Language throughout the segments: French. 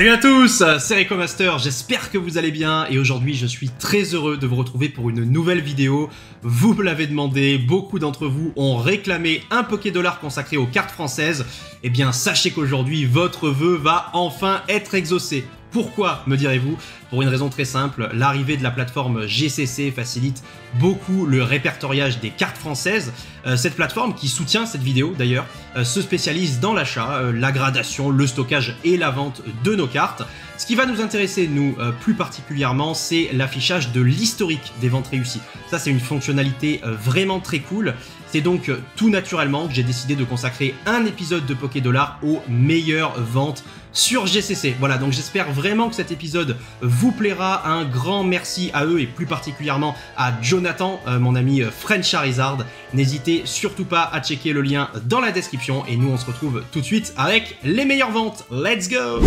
Salut à tous, c'est Rico Master, j'espère que vous allez bien et aujourd'hui je suis très heureux de vous retrouver pour une nouvelle vidéo. Vous me l'avez demandé, beaucoup d'entre vous ont réclamé un poké dollar consacré aux cartes françaises. Eh bien sachez qu'aujourd'hui votre vœu va enfin être exaucé. Pourquoi, me direz-vous Pour une raison très simple, l'arrivée de la plateforme GCC facilite beaucoup le répertoriage des cartes françaises. Euh, cette plateforme qui soutient cette vidéo d'ailleurs euh, se spécialise dans l'achat, euh, la gradation, le stockage et la vente de nos cartes. Ce qui va nous intéresser, nous, plus particulièrement, c'est l'affichage de l'historique des ventes réussies. Ça, c'est une fonctionnalité vraiment très cool. C'est donc tout naturellement que j'ai décidé de consacrer un épisode de PokéDollar Dollar aux meilleures ventes sur GCC. Voilà, donc j'espère vraiment que cet épisode vous plaira. Un grand merci à eux et plus particulièrement à John euh, mon ami euh, French Charizard. N'hésitez surtout pas à checker le lien dans la description et nous on se retrouve tout de suite avec les meilleures ventes. Let's go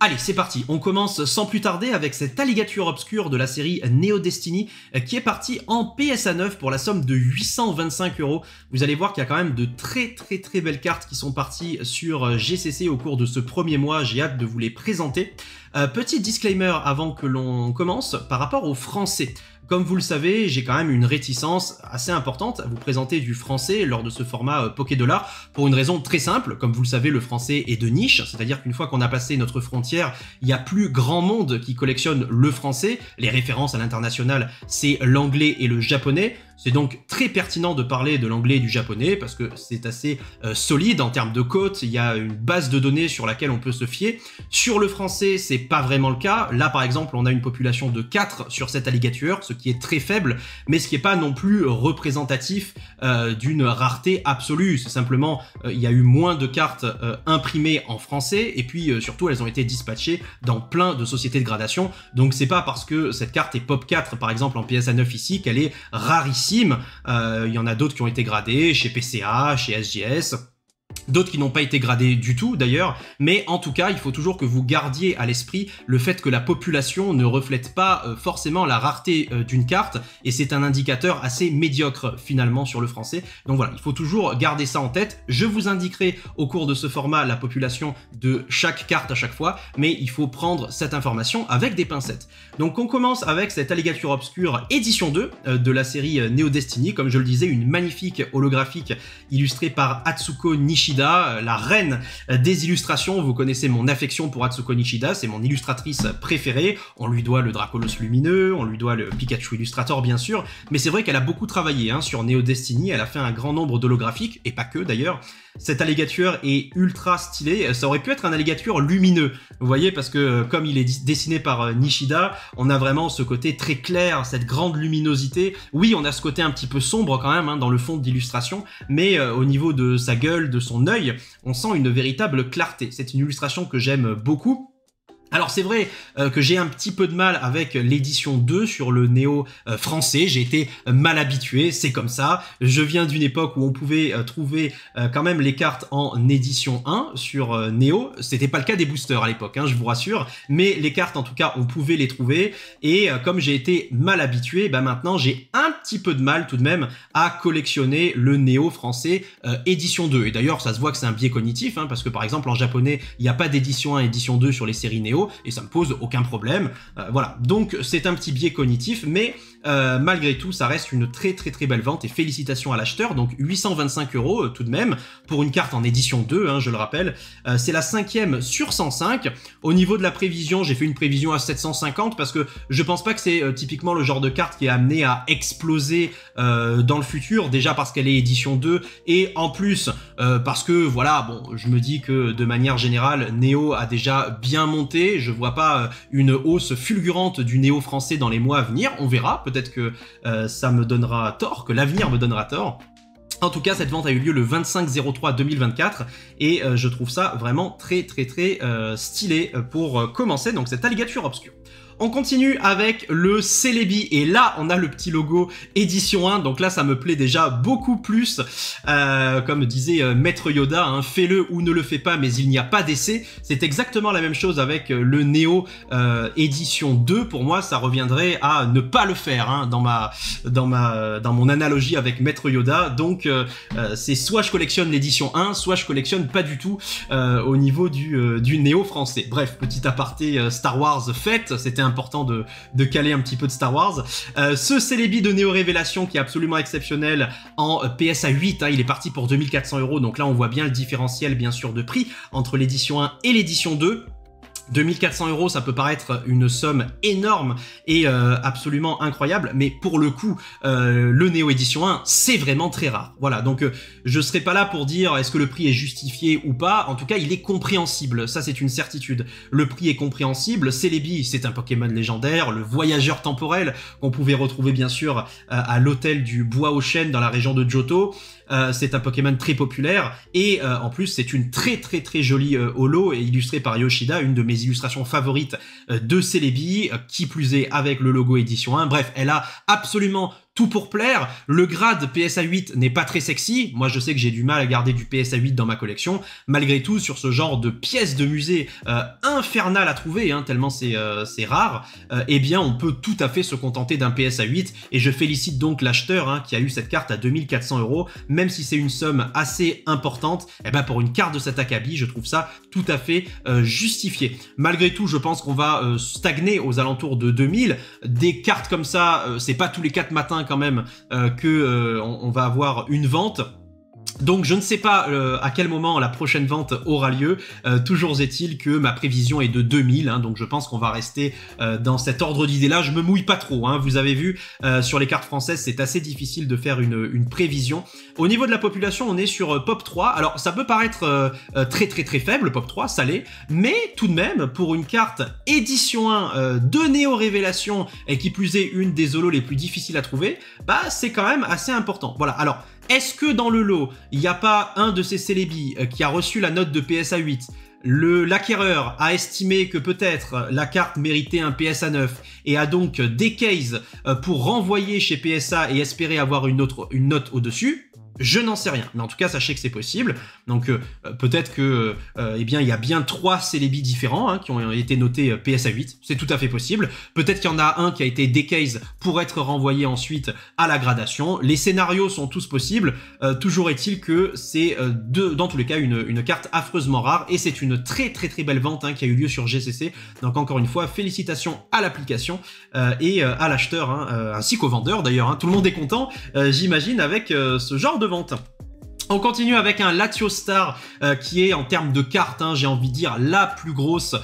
Allez, c'est parti, on commence sans plus tarder avec cette alligature obscure de la série Neo Destiny euh, qui est partie en PSA 9 pour la somme de 825 euros. Vous allez voir qu'il y a quand même de très très très belles cartes qui sont parties sur GCC au cours de ce premier mois, j'ai hâte de vous les présenter. Euh, petit disclaimer avant que l'on commence par rapport au français. Comme vous le savez, j'ai quand même une réticence assez importante à vous présenter du français lors de ce format euh, Pocket Dollar pour une raison très simple. Comme vous le savez, le français est de niche, c'est-à-dire qu'une fois qu'on a passé notre frontière, il n'y a plus grand monde qui collectionne le français. Les références à l'international, c'est l'anglais et le japonais. C'est donc très pertinent de parler de l'anglais et du japonais parce que c'est assez euh, solide en termes de cotes, il y a une base de données sur laquelle on peut se fier. Sur le français, c'est pas vraiment le cas. Là, par exemple, on a une population de 4 sur cette alligature, ce qui est très faible, mais ce qui n'est pas non plus représentatif euh, d'une rareté absolue. C'est simplement, euh, il y a eu moins de cartes imprimées en français et puis surtout, elles ont été dispatchées dans plein de sociétés de gradation. Donc, c'est pas parce que cette carte est pop 4, par exemple, en PSA 9 ici, qu'elle est rarissime euh, il y en a d'autres qui ont été gradés chez PCA, chez SGS d'autres qui n'ont pas été gradés du tout d'ailleurs, mais en tout cas, il faut toujours que vous gardiez à l'esprit le fait que la population ne reflète pas euh, forcément la rareté euh, d'une carte, et c'est un indicateur assez médiocre finalement sur le français. Donc voilà, il faut toujours garder ça en tête. Je vous indiquerai au cours de ce format la population de chaque carte à chaque fois, mais il faut prendre cette information avec des pincettes. Donc on commence avec cette allégature Obscure édition 2 euh, de la série Neo Destiny, comme je le disais, une magnifique holographique illustrée par Atsuko Nishi Nishida, euh, la reine euh, des illustrations. Vous connaissez mon affection pour Atsuko Nishida, c'est mon illustratrice préférée. On lui doit le Dracolos lumineux, on lui doit le Pikachu Illustrator bien sûr, mais c'est vrai qu'elle a beaucoup travaillé hein, sur Neo Destiny, elle a fait un grand nombre d'holographiques, et pas que d'ailleurs. cette allégature est ultra stylé, ça aurait pu être un allégature lumineux, vous voyez, parce que euh, comme il est dessiné par Nishida, on a vraiment ce côté très clair, cette grande luminosité. Oui, on a ce côté un petit peu sombre quand même hein, dans le fond d'illustration, mais au niveau de sa gueule, de son œil, on sent une véritable clarté. C'est une illustration que j'aime beaucoup. Alors c'est vrai euh, que j'ai un petit peu de mal avec l'édition 2 sur le néo euh, français, j'ai été euh, mal habitué, c'est comme ça. Je viens d'une époque où on pouvait trouver quand même les cartes en édition 1 sur néo, c'était pas le cas des boosters à l'époque, hein, je vous rassure, mais les cartes en tout cas on pouvait les trouver et comme j'ai été mal habitué, bah, maintenant j'ai un petit peu de mal tout de même à collectionner le néo français édition 2. Et d'ailleurs ça se voit que c'est un biais cognitif hein, parce que par exemple en japonais, il n'y a pas d'édition 1 édition 2 sur les séries néo et ça me pose aucun problème. Euh, voilà, donc c'est un petit biais cognitif, mais euh, malgré tout, ça reste une très très très belle vente et félicitations à l'acheteur. Donc 825 euros euh, tout de même pour une carte en édition 2, hein, je le rappelle. Euh, c'est la cinquième sur 105. Au niveau de la prévision, j'ai fait une prévision à 750 parce que je pense pas que c'est typiquement le genre de carte qui est amené à exploser dans le futur. Déjà parce qu'elle est édition 2 et en plus parce que voilà, bon, je me dis que de manière générale, Neo a déjà bien monté. Je vois pas une hausse fulgurante du Neo français dans les mois à venir. On verra peut-être que euh, ça me donnera tort, que l'avenir me donnera tort. En tout cas, cette vente a eu lieu le 25-03-2024 et euh, je trouve ça vraiment très très très euh, stylé pour commencer donc cette alligature obscure. On continue avec le Celebi et là on a le petit logo édition 1 donc là ça me plaît déjà beaucoup plus euh, comme disait euh, Maître Yoda hein, fais-le ou ne le fais pas mais il n'y a pas d'essai c'est exactement la même chose avec euh, le Neo édition 2 pour moi ça reviendrait à ne pas le faire hein, dans ma dans ma dans mon analogie avec Maître Yoda donc c'est soit je collectionne l'édition 1 soit je collectionne pas du tout au niveau du du français bref petit aparté Star Wars fait. c'était important de, caler un petit peu de Star Wars. Euh, ce Celebi de Néo Révélation qui est absolument exceptionnel en PSA 8, hein, il est parti pour 2400 euros, donc là on voit bien le différentiel bien sûr de prix entre l'édition 1 et l'édition 2. 2400 euros, ça peut paraître une somme énorme et euh, absolument incroyable, mais pour le coup, euh, le Neo Edition 1, c'est vraiment très rare. Voilà, donc euh, je serai pas là pour dire est-ce que le prix est justifié ou pas. En tout cas, il est compréhensible. Ça, c'est une certitude. Le prix est compréhensible. C'est c'est un Pokémon légendaire, le voyageur temporel qu'on pouvait retrouver bien sûr à l'hôtel du Bois aux Chênes dans la région de Johto. Euh, c'est un Pokémon très populaire et euh, en plus c'est une très très très jolie euh, holo illustrée par Yoshida, une de mes illustrations favorites de Celebi, qui plus est avec le logo édition 1. Bref, elle a absolument tout pour plaire. Le grade PSA 8 n'est pas très sexy. Moi, je sais que j'ai du mal à garder du PSA 8 dans ma collection. Malgré tout, sur ce genre de pièce de musée euh, infernal à trouver, hein, tellement c'est euh, rare, euh, eh bien, on peut tout à fait se contenter d'un PSA 8. Et je félicite donc l'acheteur hein, qui a eu cette carte à 2400 euros. Même si c'est une somme assez importante, Et eh ben, pour une carte de cet acabit, je trouve ça tout à fait justifié. Malgré tout, je pense qu'on va stagner aux alentours de 2000. Des cartes comme ça, c'est pas tous les quatre matins quand même euh, que euh, va avoir une vente donc je ne sais pas euh, à quel moment la prochaine vente aura lieu. Euh, toujours est-il que ma prévision est de 2000, hein, donc je pense qu'on va rester euh, dans cet ordre d'idée-là. Je me mouille pas trop. Hein. vous avez vu sur les cartes françaises, c'est assez difficile de faire une, prévision. Au niveau de la population, on est sur Pop 3. Alors ça peut paraître très très très faible, Pop 3, ça l'est, mais tout de même pour une carte édition 1 de Néo Révélation et qui plus est une des olos les plus difficiles à trouver, bah c'est quand même assez important. Voilà. Alors est-ce que dans le lot, il n'y a pas un de ces célébis euh, qui a reçu la note de PSA 8 le l'acquéreur a estimé que peut-être la carte méritait un PSA 9 et a donc des cases euh, pour renvoyer chez PSA et espérer avoir une, autre, une note au-dessus. Je n'en sais rien, mais en tout cas, sachez que c'est possible. Donc euh, peut-être que, euh, eh bien, il y a bien trois célébis différents hein, qui ont été notés euh, PSA 8. C'est tout à fait possible. Peut-être qu'il y en a un qui a été décase pour être renvoyé ensuite à la gradation. Les scénarios sont tous possibles. toujours est-il que c'est dans tous les cas une, carte affreusement rare et c'est une très très très belle vente hein, qui a eu lieu sur GCC. Donc encore une fois, félicitations à l'application et à l'acheteur hein, ainsi qu'au vendeur d'ailleurs. Tout le monde est content, j'imagine, avec ce genre de vente. On continue avec un Latio Star euh, qui est en termes de cartes, hein, j'ai envie de dire la plus grosse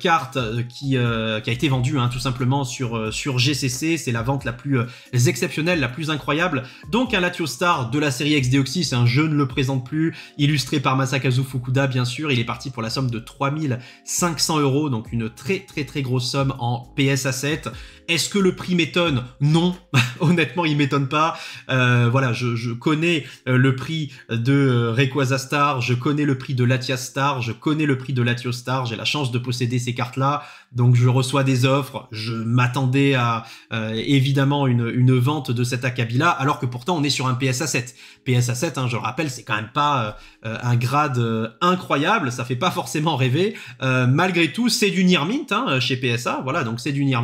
carte euh, euh, qui, euh, qui a été vendue hein, tout simplement sur, sur GCC. C'est la vente la plus exceptionnelle, la plus incroyable. Donc un Latio Star de la série c'est un hein, je ne le présente plus, illustré par Masakazu Fukuda bien sûr. Il est parti pour la somme de 3500 euros, donc une très très très grosse somme en PSA 7. Est-ce que le prix m'étonne Non, honnêtement, il m'étonne pas. voilà, je, je, connais le prix de Rayquaza Star, je connais le prix de Latia Star, je connais le prix de Latio Star. J'ai la chance de posséder ces cartes-là. Donc je reçois des offres. Je m'attendais à euh, évidemment une, une, vente de cet Akabila, là alors que pourtant on est sur un PSA 7. PSA 7, je rappelle, c'est quand même pas euh, un grade euh, incroyable. Ça fait pas forcément rêver. malgré tout, c'est du near hein, chez PSA. Voilà, donc c'est du near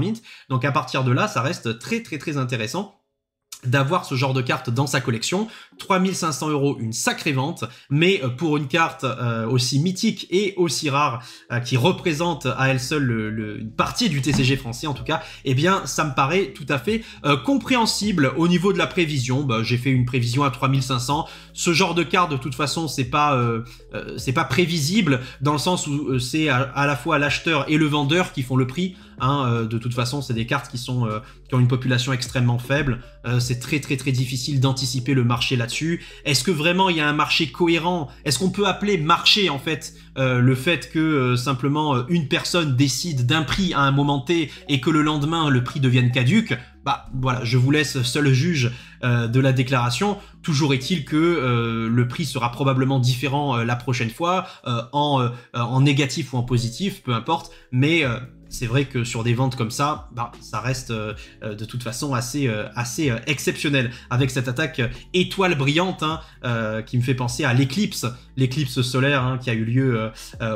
Donc à partir de là, ça reste très très très intéressant d'avoir ce genre de carte dans sa collection. 3500 euros, une sacrée vente, mais euh, pour une carte euh, aussi mythique et aussi rare, euh, qui représente à elle seule une partie du TCG français en tout cas, eh bien ça me paraît tout à fait compréhensible au niveau de la prévision. Bah, j'ai fait une prévision à 3500, ce genre de carte, de toute façon, c'est pas, euh, euh, c'est pas prévisible dans le sens où euh, c'est à, la fois l'acheteur et le vendeur qui font le prix. Hein, de toute façon, c'est des cartes qui sont qui ont une population extrêmement faible. c'est très très très difficile d'anticiper le marché là-dessus. Est-ce que vraiment il y a un marché cohérent Est-ce qu'on peut appeler marché en fait le fait que simplement une personne décide d'un prix à un moment T et que le lendemain le prix devienne caduque bah voilà, je vous laisse seul juge euh, de la déclaration. Toujours est-il que euh, le prix sera probablement différent euh, la prochaine fois, en, en négatif ou en positif, peu importe, mais c'est vrai que sur des ventes comme ça, bah, ça reste euh, euh, de toute façon assez, euh, assez exceptionnel. Avec cette attaque étoile brillante hein, qui me fait penser à l'éclipse, l'éclipse solaire hein, qui a eu lieu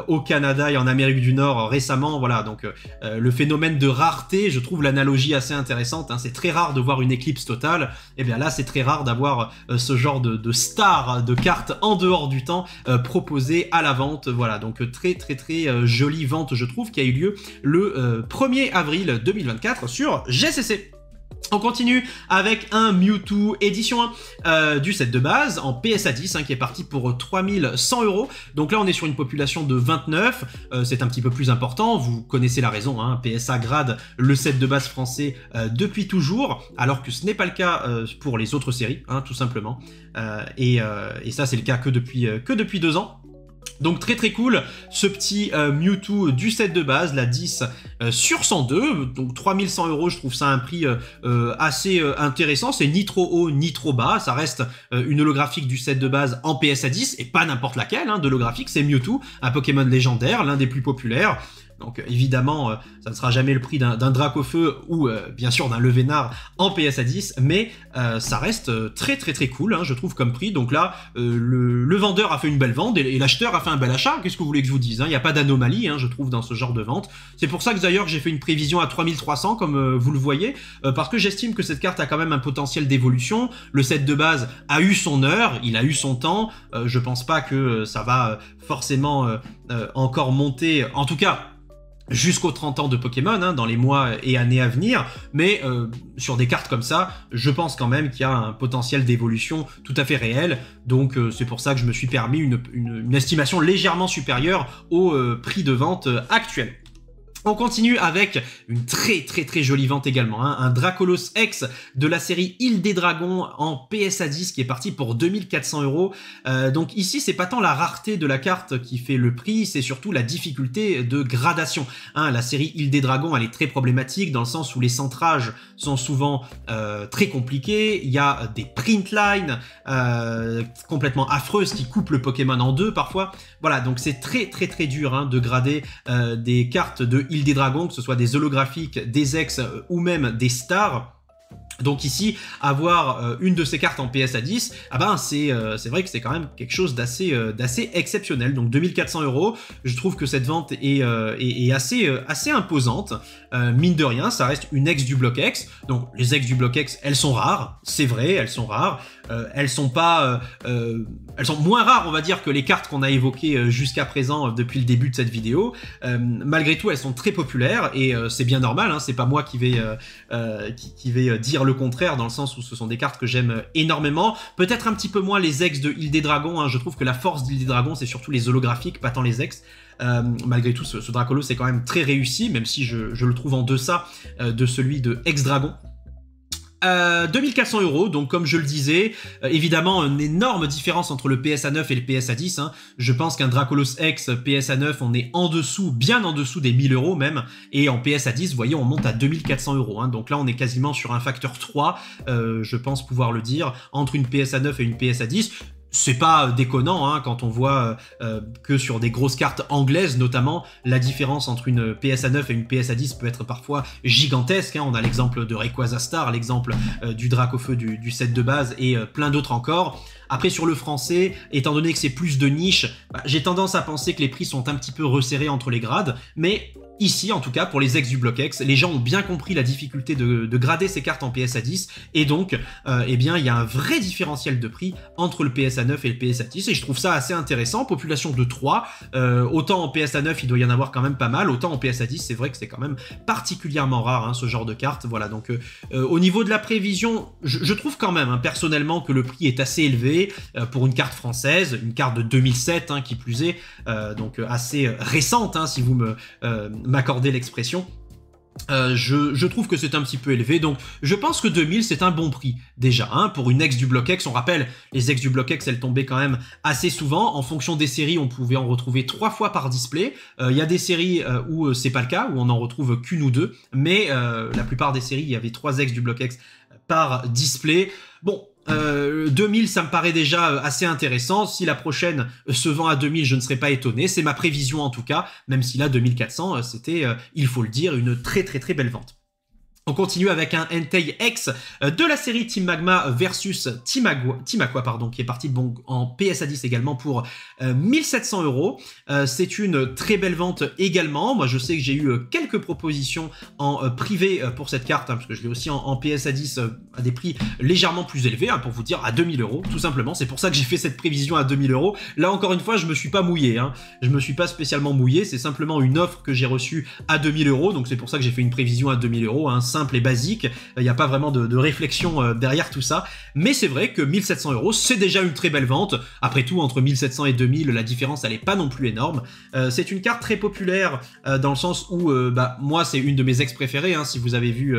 au Canada et en Amérique du Nord récemment. Voilà, donc le phénomène de rareté, je trouve l'analogie assez intéressante. Hein. C'est très rare de voir une éclipse totale. Et eh bien là, c'est très rare d'avoir ce genre de, de, star de carte en dehors du temps proposée à la vente. Voilà, donc très très très jolie vente, je trouve, qui a eu lieu le 1er euh, avril 2024 sur GCC. On continue avec un Mewtwo édition 1 euh, du set de base en PSA 10 hein, qui est parti pour 3100 euros. Donc là on est sur une population de 29, euh, c'est un petit peu plus important, vous connaissez la raison, hein, PSA grade le set de base français depuis toujours, alors que ce n'est pas le cas pour les autres séries, hein, tout simplement. et, et ça c'est le cas que depuis, que depuis deux ans. Donc très très cool, ce petit euh, Mewtwo du set de base, la 10 euh, sur 102, donc 3100 euros, je trouve ça un prix euh, assez intéressant, c'est ni trop haut ni trop bas, ça reste une holographique du set de base en PSA 10, et pas n'importe laquelle hein, de holographique, c'est Mewtwo, un Pokémon légendaire, l'un des plus populaires, donc évidemment, euh, ça ne sera jamais le prix d'un feu ou euh, bien sûr d'un Levénard en PSA 10, mais euh, ça reste très très très cool, hein, je trouve, comme prix. Donc là, le, vendeur a fait une belle vente et, l'acheteur a fait un bel achat. Qu'est-ce que vous voulez que je vous dise hein? Il n'y a pas d'anomalie, hein, je trouve, dans ce genre de vente. C'est pour ça que d'ailleurs j'ai fait une prévision à 3300, comme vous le voyez, parce que j'estime que cette carte a quand même un potentiel d'évolution. Le set de base a eu son heure, il a eu son temps. je ne pense pas que ça va forcément encore monter. En tout cas, jusqu'aux 30 ans de Pokémon hein, dans les mois et années à venir, mais euh, sur des cartes comme ça, je pense quand même qu'il y a un potentiel d'évolution tout à fait réel, donc euh, c'est pour ça que je me suis permis une, estimation légèrement supérieure au euh, prix de vente actuel. On continue avec une très très très jolie vente également, hein. un Dracolos X de la série Île des Dragons en PSA 10 qui est parti pour 2400 euros. Euh, donc ici c'est pas tant la rareté de la carte qui fait le prix, c'est surtout la difficulté de gradation. Hein. la série Île des Dragons elle est très problématique dans le sens où les centrages sont souvent euh, très compliqués, il y a des print euh, complètement affreuses qui coupent le Pokémon en deux parfois. Voilà donc c'est très très très dur hein, de grader des cartes de des dragons, que ce soit des holographiques, des ex euh, ou même des stars, donc ici, avoir euh, une de ces cartes en PS à 10, ah ben euh, c'est vrai que c'est quand même quelque chose d'assez euh, exceptionnel. Donc 2400 euros, je trouve que cette vente est, assez, assez imposante. mine de rien, ça reste une ex du bloc X. Donc les ex du bloc X, elles sont rares, c'est vrai, elles sont rares. elles sont pas, elles sont moins rares, on va dire, que les cartes qu'on a évoquées jusqu'à présent depuis le début de cette vidéo. malgré tout, elles sont très populaires et c'est bien normal. Hein, c'est pas moi qui vais, qui vais dire le contraire, dans le sens où ce sont des cartes que j'aime euh, énormément. Peut-être un petit peu moins les ex de Île des Dragons, hein. je trouve que la force d'Île des Dragons, c'est surtout les holographiques, pas tant les ex. Euh, malgré tout, ce, Dracolos Dracolo, c'est quand même très réussi, même si je, le trouve en deçà euh, de celui de Ex-Dragon, euh, 2400 euros, donc comme je le disais, euh, évidemment une énorme différence entre le PSA 9 et le PSA 10. Hein. Je pense qu'un Dracolos X PSA 9, on est en dessous, bien en dessous des 1000 euros même, et en PSA 10, vous voyez, on monte à 2400 euros. Hein. Donc là, on est quasiment sur un facteur 3, euh, je pense pouvoir le dire, entre une PSA 9 et une PSA 10 c'est pas déconnant hein, quand on voit euh, euh, que sur des grosses cartes anglaises notamment, la différence entre une PSA 9 et une PS à 10 peut être parfois gigantesque. Hein. On a l'exemple de Rayquaza Star, l'exemple euh, du Dracofeu du, du set de base et plein d'autres encore. Après, sur le français, étant donné que c'est plus de niche, bah, j'ai tendance à penser que les prix sont un petit peu resserrés entre les grades, mais Ici, en tout cas, pour les ex du bloc X, les gens ont bien compris la difficulté de, grader ces cartes en PSA 10, et donc, euh, eh bien, il y a un vrai différentiel de prix entre le PSA 9 et le PSA 10, et je trouve ça assez intéressant. Population de 3, euh, autant en PSA 9, il doit y en avoir quand même pas mal, autant en PSA 10, c'est vrai que c'est quand même particulièrement rare, hein, ce genre de carte. Voilà, donc, euh, au niveau de la prévision, je, trouve quand même, hein, personnellement, que le prix est assez élevé, euh, pour une carte française, une carte de 2007 hein, qui plus est, euh, donc euh, assez récente hein, si vous me m'accordez l'expression. je, trouve que c'est un petit peu élevé, donc je pense que 2000 c'est un bon prix déjà hein, pour une ex du bloc X. On rappelle, les ex du bloc X elles tombaient quand même assez souvent. En fonction des séries, on pouvait en retrouver trois fois par display. Il y a des séries où c'est pas le cas, où on en retrouve qu'une ou deux, mais la plupart des séries il y avait trois ex du bloc X par display. Bon, euh, 2000, ça me paraît déjà euh, assez intéressant. Si la prochaine euh, se vend à 2000, je ne serais pas étonné. C'est ma prévision en tout cas, même si là 2400, euh, c'était, il faut le dire, une très très très belle vente. On continue avec un Entei X euh, de la série Team Magma versus Team, Aqua, pardon, qui est parti bon, en PSA 10 également pour 1700 euh, euros. Euh, c'est une très belle vente également. Moi, je sais que j'ai eu quelques propositions en privé pour cette carte, hein, parce que je l'ai aussi en, PSA 10 à des prix légèrement plus élevés, hein, pour vous dire à 2000 euros, tout simplement. C'est pour ça que j'ai fait cette prévision à 2000 euros. Là, encore une fois, je me suis pas mouillé. Hein. Je me suis pas spécialement mouillé. C'est simplement une offre que j'ai reçue à 2000 euros. Donc, c'est pour ça que j'ai fait une prévision à 2000 euros. Hein, simple et basique. Il n'y a pas vraiment de, réflexion euh, derrière tout ça. Mais c'est vrai que 1700 euros, c'est déjà une très belle vente. Après tout, entre 1700 et 2000, la différence, elle n'est pas non plus énorme. Euh, c'est une carte très populaire euh, dans le sens où, bah, moi, c'est une de mes ex préférées. Hein. si vous avez vu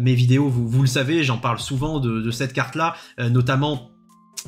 mes vidéos, vous, le savez, j'en parle souvent de, de cette carte-là, notamment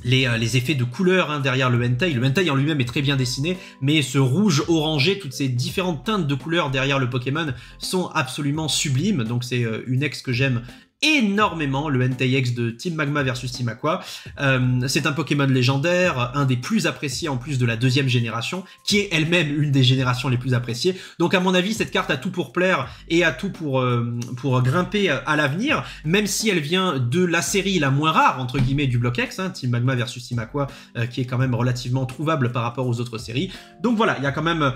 euh, les, effets de couleur hein, derrière le hentai. Le hentai en lui-même est très bien dessiné, mais ce rouge orangé, toutes ces différentes teintes de couleurs derrière le Pokémon sont absolument sublimes. Donc c'est euh, une ex que j'aime énormément le NTX de Team Magma versus Team Aqua. Euh, c'est un Pokémon légendaire, un des plus appréciés en plus de la deuxième génération, qui est elle-même une des générations les plus appréciées. Donc à mon avis, cette carte a tout pour plaire et a tout pour, euh, pour grimper à l'avenir, même si elle vient de la série la moins rare, entre guillemets, du Bloc X, hein, Team Magma versus Team Aqua, euh, qui est quand même relativement trouvable par rapport aux autres séries. Donc voilà, il y a quand même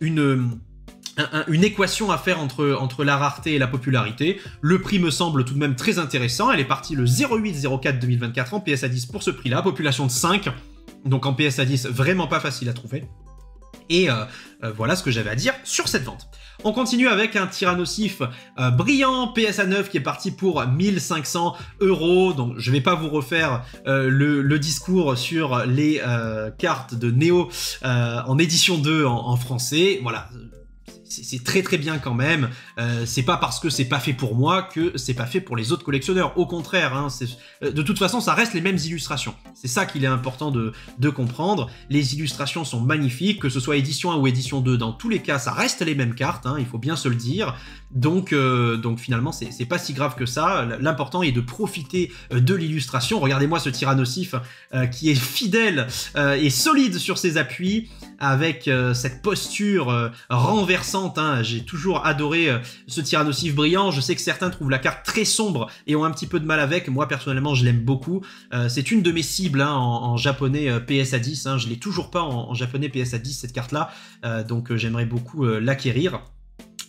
une une équation à faire entre, entre la rareté et la popularité. Le prix me semble tout de même très intéressant. Elle est partie le 08-04 2024 en PSA 10 pour ce prix-là, population de 5. Donc en PSA 10, vraiment pas facile à trouver. Et euh, euh, voilà ce que j'avais à dire sur cette vente. On continue avec un Tyrannosif euh, brillant PSA 9 qui est parti pour 1500 euros. Donc je vais pas vous refaire le, discours sur les cartes de Neo en édition 2 en, en français. Voilà, c'est très très bien quand même. Euh, c'est pas parce que c'est pas fait pour moi que c'est pas fait pour les autres collectionneurs. Au contraire, hein, euh, de toute façon, ça reste les mêmes illustrations. C'est ça qu'il est important de, comprendre. Les illustrations sont magnifiques, que ce soit édition 1 ou édition 2, dans tous les cas, ça reste les mêmes cartes, hein, il faut bien se le dire. Donc, euh, donc finalement, c'est pas si grave que ça. L'important est de profiter euh, de l'illustration. Regardez-moi ce tyrannosif euh, qui est fidèle et solide sur ses appuis avec cette posture renversante. Hein. J'ai toujours adoré ce tyrannosif brillant. Je sais que certains trouvent la carte très sombre et ont un petit peu de mal avec. Moi, personnellement, je l'aime beaucoup. c'est une de mes cibles hein, en, japonais PSA 10. Hein. Je l'ai toujours pas en, en, japonais PSA 10, cette carte-là. donc, j'aimerais beaucoup l'acquérir.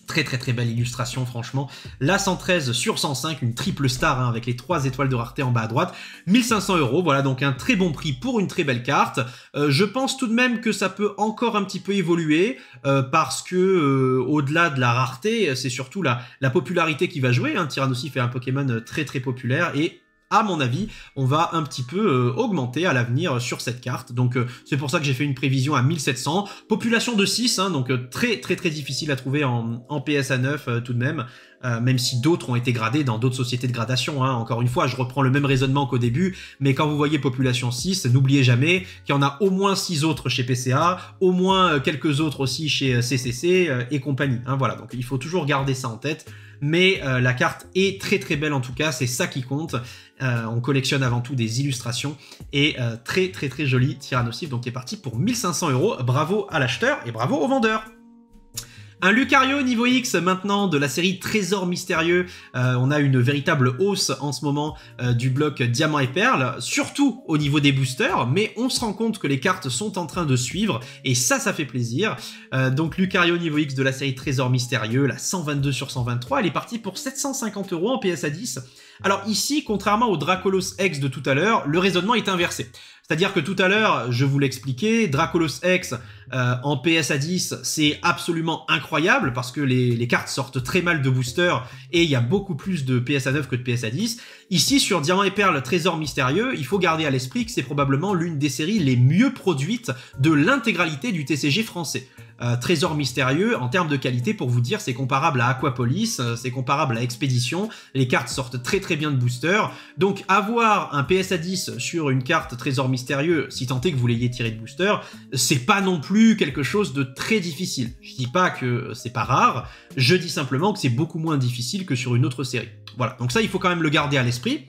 Très très très belle illustration franchement. La 113 sur 105, une triple star hein, avec les trois étoiles de rareté en bas à droite. 1500 euros, voilà donc un très bon prix pour une très belle carte. Euh, je pense tout de même que ça peut encore un petit peu évoluer euh, parce que euh, au-delà de la rareté, c'est surtout la, popularité qui va jouer. Hein. fait est un Pokémon très très populaire et à mon avis, on va un petit peu euh, augmenter à l'avenir euh, sur cette carte. Donc euh, c'est pour ça que j'ai fait une prévision à 1700. Population de 6, hein, donc très très très difficile à trouver en, en PSA 9 tout de même. même si d'autres ont été gradés dans d'autres sociétés de gradation. Hein. Encore une fois, je reprends le même raisonnement qu'au début, mais quand vous voyez population 6, n'oubliez jamais qu'il y en a au moins 6 autres chez PCA, au moins quelques autres aussi chez CCC et compagnie. Hein. voilà, donc il faut toujours garder ça en tête mais la carte est très très belle en tout cas, c'est ça qui compte. Euh, on collectionne avant tout des illustrations et euh, très très très joli Tyrannosif donc qui est parti pour 1500 euros. Bravo à l'acheteur et bravo au vendeur. Un Lucario niveau X maintenant de la série Trésor mystérieux. Euh, on a une véritable hausse en ce moment du bloc Diamant et Perle, surtout au niveau des boosters, mais on se rend compte que les cartes sont en train de suivre et ça, ça fait plaisir. donc Lucario niveau X de la série Trésor mystérieux, la 122 sur 123, elle est partie pour 750 euros en PSA 10. Alors ici, contrairement au Dracolos X de tout à l'heure, le raisonnement est inversé. C'est-à-dire que tout à l'heure, je vous l'expliquais, Dracolos X euh, en PSA 10, c'est absolument incroyable parce que les, cartes sortent très mal de booster et il y a beaucoup plus de PSA 9 que de PSA 10. Ici, sur Diamant et Perle, Trésor mystérieux, il faut garder à l'esprit que c'est probablement l'une des séries les mieux produites de l'intégralité du TCG français. Euh, Trésor mystérieux, en termes de qualité, pour vous dire, c'est comparable à Aquapolis, euh, c'est comparable à Expédition, les cartes sortent très très bien de booster, donc avoir un PSA 10 sur une carte Trésor mystérieux, si tant est que vous l'ayez tiré de booster, c'est pas non plus quelque chose de très difficile. Je dis pas que euh, c'est pas rare, je dis simplement que c'est beaucoup moins difficile que sur une autre série. Voilà, donc ça il faut quand même le garder à l'esprit.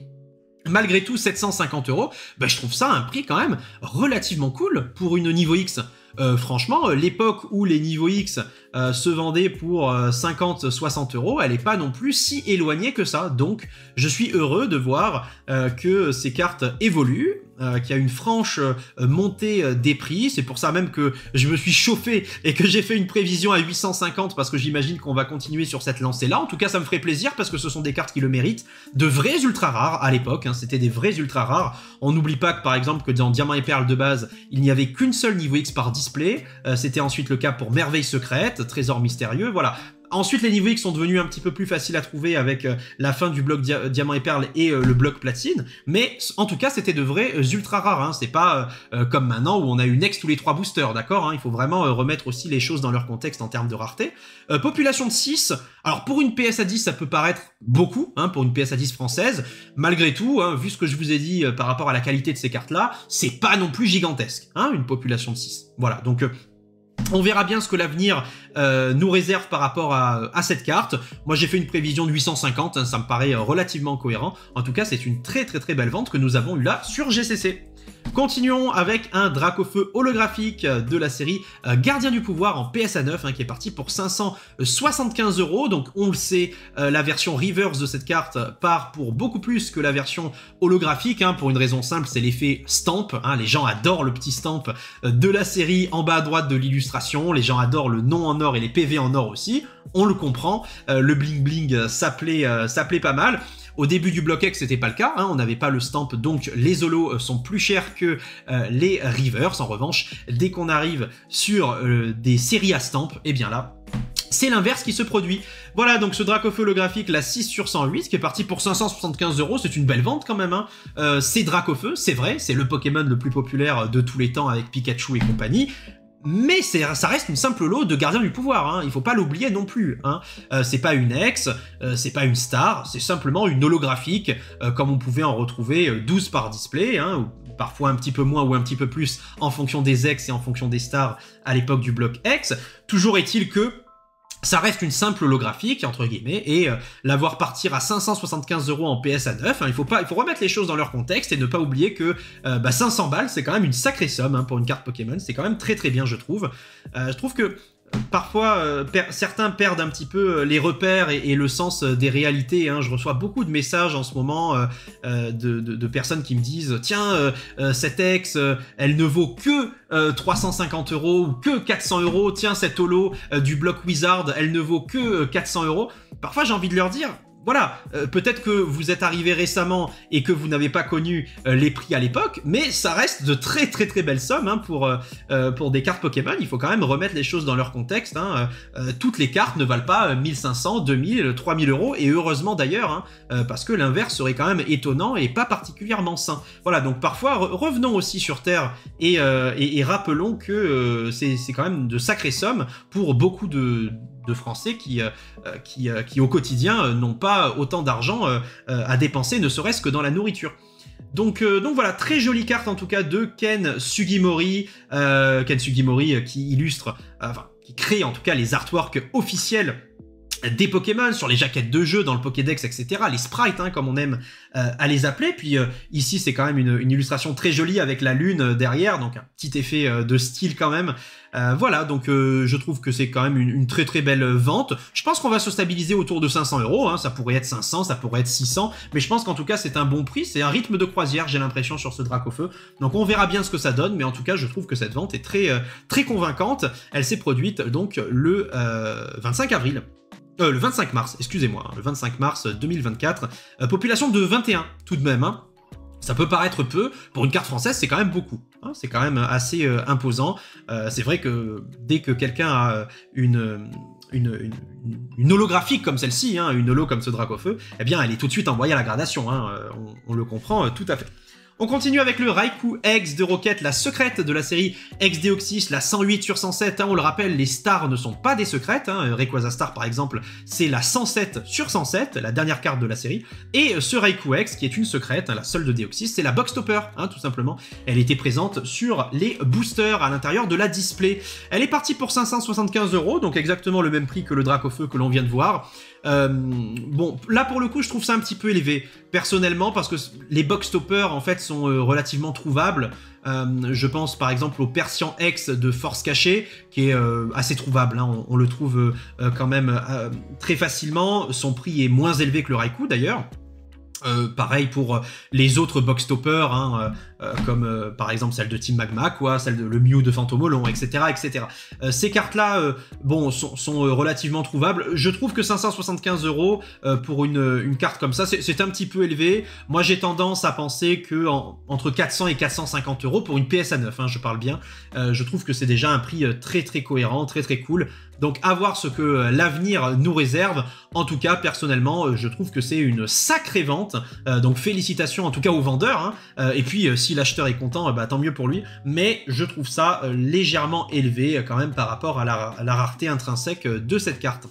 Malgré tout, 750 euros, bah, je trouve ça un prix quand même relativement cool pour une niveau X. Euh, franchement, euh, l'époque où les niveaux X se vendaient pour 50-60 euros, elle n'est pas non plus si éloignée que ça. Donc, je suis heureux de voir que ces cartes évoluent. Euh, qui a une franche euh, montée euh, des prix. C'est pour ça même que je me suis chauffé et que j'ai fait une prévision à 850 parce que j'imagine qu'on va continuer sur cette lancée-là. En tout cas, ça me ferait plaisir parce que ce sont des cartes qui le méritent. De vrais ultra rares à l'époque, hein, c'était des vrais ultra rares. On n'oublie pas que par exemple que dans Diamant et Perles de base, il n'y avait qu'une seule niveau X par display. c'était ensuite le cas pour Merveille secrète, Trésor mystérieux. Voilà, ensuite, les niveaux X sont devenus un petit peu plus faciles à trouver avec euh, la fin du bloc euh, diamant et perle et euh, le bloc platine. Mais en tout cas, c'était de vrais ultra rares. Hein. C'est pas comme maintenant où on a une ex tous les trois boosters, d'accord hein. Il faut vraiment remettre aussi les choses dans leur contexte en termes de rareté. population de 6. Alors pour une PS à 10, ça peut paraître beaucoup hein, pour une PS à 10 française. Malgré tout, hein, vu ce que je vous ai dit par rapport à la qualité de ces cartes-là, c'est pas non plus gigantesque, hein, une population de 6. Voilà, donc on verra bien ce que l'avenir euh, nous réserve par rapport à, cette carte. Moi, j'ai fait une prévision de 850, hein, ça me paraît euh, relativement cohérent. En tout cas, c'est une très très très belle vente que nous avons eu là sur GCC. Continuons avec un Dracofeu holographique de la série euh, Gardien du Pouvoir en PSA 9 hein, qui est parti pour 575 euros. Donc on le sait, euh, la version reverse de cette carte part pour beaucoup plus que la version holographique hein, pour une raison simple, c'est l'effet stamp. Hein. les gens adorent le petit stamp euh, de la série en bas à droite de l'illustration. Les gens adorent le nom en or et les PV en or aussi. On le comprend. le bling bling s'appelait pas mal. Au début du bloc X, c'était pas le cas, hein, on n'avait pas le stamp, donc les holos euh, sont plus chers que euh, les rivers. En revanche, dès qu'on arrive sur euh, des séries à stamp, et eh bien là, c'est l'inverse qui se produit. Voilà donc ce le holographique, la 6 sur 108, qui est parti pour 575 euros, c'est une belle vente quand même. Hein. c'est Dracofeu, c'est vrai, c'est le Pokémon le plus populaire de tous les temps avec Pikachu et compagnie, mais ça reste une simple lot de gardiens du pouvoir, hein. il faut pas l'oublier non plus. Hein. Euh, c'est pas une ex, euh, c'est pas une star, c'est simplement une holographique, euh, comme on pouvait en retrouver 12 par display, hein, ou parfois un petit peu moins ou un petit peu plus en fonction des ex et en fonction des stars à l'époque du bloc ex. Toujours est-il que ça reste une simple holographique entre guillemets et euh, la voir partir à 575 euros en PS à 9 hein. il faut pas il faut remettre les choses dans leur contexte et ne pas oublier que 500 euh, bah, balles c'est quand même une sacrée somme hein, pour une carte Pokémon c'est quand même très très bien je trouve euh, je trouve que parfois euh, certains perdent un petit peu euh, les repères et, le sens euh, des réalités. Hein. Je reçois beaucoup de messages en ce moment de, de, personnes qui me disent tiens cette ex elle ne vaut que 350 euros ou que 400 euros. Tiens cette holo du bloc wizard elle ne vaut que 400 euros. Parfois j'ai envie de leur dire voilà, euh, peut-être que vous êtes arrivé récemment et que vous n'avez pas connu euh, les prix à l'époque, mais ça reste de très très très belles sommes hein, pour, euh, pour des cartes Pokémon. Il faut quand même remettre les choses dans leur contexte. Hein, toutes les cartes ne valent pas 1500, 2000, 3000 euros, et heureusement d'ailleurs, hein, parce que l'inverse serait quand même étonnant et pas particulièrement sain. Voilà, donc parfois revenons aussi sur Terre et, et rappelons que c'est quand même de sacrées sommes pour beaucoup de Français qui, euh, euh, euh, qui, au quotidien, n'ont pas autant d'argent à dépenser, ne serait-ce que dans la nourriture. Donc, donc, voilà, très jolie carte en tout cas de Ken Sugimori. Ken Sugimori qui illustre, enfin, qui crée en tout cas les artworks officiels des Pokémon sur les jaquettes de jeu dans le Pokédex, etc. Les sprites, hein, comme on aime euh, à les appeler. Puis euh, ici, c'est quand même une, illustration très jolie avec la lune euh, derrière, donc un petit effet de style quand même. voilà, donc je trouve que c'est quand même une, très très belle vente. Je pense qu'on va se stabiliser autour de 500 euros. Hein. Ça pourrait être 500, ça pourrait être 600, mais je pense qu'en tout cas c'est un bon prix. C'est un rythme de croisière, j'ai l'impression sur ce feu Donc on verra bien ce que ça donne, mais en tout cas je trouve que cette vente est très très convaincante. Elle s'est produite donc le 25 avril. Euh, le 25 mars, excusez-moi, hein, le 25 mars 2024, euh, population de 21 tout de même. Hein. Ça peut paraître peu, pour une carte française, c'est quand même beaucoup. Hein, c'est quand même euh, assez imposant. c'est vrai que dès que quelqu'un a une, une, holographique comme celle-ci, une holo comme ce Dracofeu, eh bien, elle est tout de suite envoyée à la gradation. on, le comprend tout à fait. On continue avec le Raikou X de Rocket, la secrète de la série X-Deoxys, la 108 sur 107. Hein, on le rappelle, les stars ne sont pas des secrètes. Hein, Rayquaza Star, par exemple, c'est la 107 sur 107, la dernière carte de la série. Et ce Raikou X, qui est une secrète, hein, la seule de Deoxys, c'est la Box Topper, hein, tout simplement. Elle était présente sur les boosters à l'intérieur de la display. Elle est partie pour 575 euros, donc exactement le même prix que le feu que l'on vient de voir. Euh, bon, là pour le coup, je trouve ça un petit peu élevé, personnellement, parce que les box stoppers en fait sont euh, relativement trouvables. Euh, je pense par exemple au Persian X de Force Cachée, qui est assez trouvable, hein. on, le trouve quand même très facilement. Son prix est moins élevé que le Raikou d'ailleurs. pareil pour les autres box stoppers, hein, euh, comme euh, par exemple celle de Team Magma, quoi, celle de le Mew de Phantomolon, etc. etc. Euh, ces cartes-là, bon, sont, relativement trouvables. Je trouve que 575 euros pour une, carte comme ça, c'est un petit peu élevé. Moi, j'ai tendance à penser que entre 400 et 450 euros pour une PSA 9, hein, je parle bien, je trouve que c'est déjà un prix très très cohérent, très très cool. Donc à voir ce que l'avenir nous réserve. En tout cas, personnellement, je trouve que c'est une sacrée vente. donc félicitations en tout cas aux vendeurs. Hein. et puis si l'acheteur est content, euh, bah, tant mieux pour lui. Mais je trouve ça euh, légèrement élevé euh, quand même par rapport à la rareté intrinsèque de cette carte.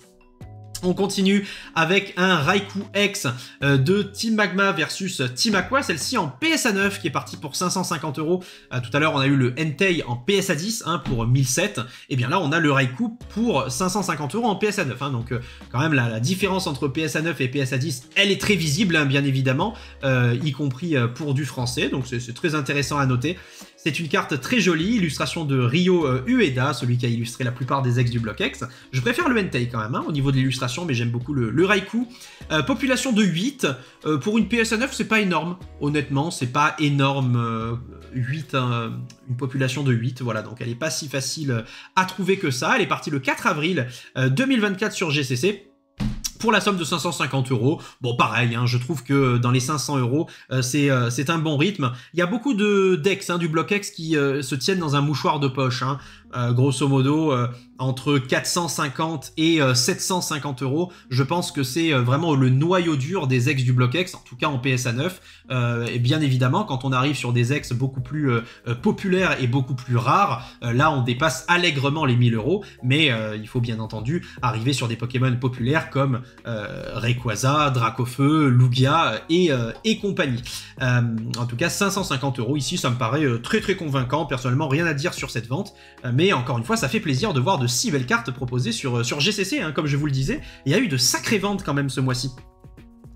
On continue avec un Raikou X euh, de Team Magma versus Team Aqua, celle-ci en PSA 9 qui est partie pour 550 euros. Euh, tout à l'heure, on a eu le Entei en PSA 10 hein, pour 1007. Et bien là, on a le Raikou pour 550 euros en PSA 9. Hein. Donc, euh, quand même, la, différence entre PSA 9 et PSA 10, elle est très visible, hein, bien évidemment, y compris pour du français. Donc, c'est très intéressant à noter. C'est une carte très jolie, illustration de Rio euh, Ueda, celui qui a illustré la plupart des ex du bloc X. Je préfère le Entei quand même hein, au niveau de l'illustration, mais j'aime beaucoup le, Raikou. Euh, population de 8. Euh, pour une PSA 9, c'est pas énorme. Honnêtement, c'est pas énorme. 8, hein, une population de 8. Voilà, donc elle est pas si facile à trouver que ça. Elle est partie le 4 avril 2024 sur GCC pour la somme de 550 euros. Bon, pareil, hein, je trouve que euh, dans les 500 euros, euh, euh, c'est un bon rythme. Il y a beaucoup de decks hein, du bloc X qui se tiennent dans un mouchoir de poche. Hein. Euh, grosso modo, euh, entre 450 et 750 euh, euros. Je pense que c'est vraiment le noyau dur des ex du bloc X, en tout cas en PSA 9. et bien évidemment, quand on arrive sur des ex beaucoup plus populaires et beaucoup plus rares, là on dépasse allègrement les 1000 euros. Mais il faut bien entendu arriver sur des Pokémon populaires comme Rayquaza, Dracofeu, Lugia et, et compagnie. en tout cas, 550 euros ici, ça me paraît très très convaincant. Personnellement, rien à dire sur cette vente. Mais encore une fois, ça fait plaisir de voir de si belles cartes proposées sur, euh, sur GCC, hein, comme je vous le disais. Il y a eu de sacrées ventes quand même ce mois-ci.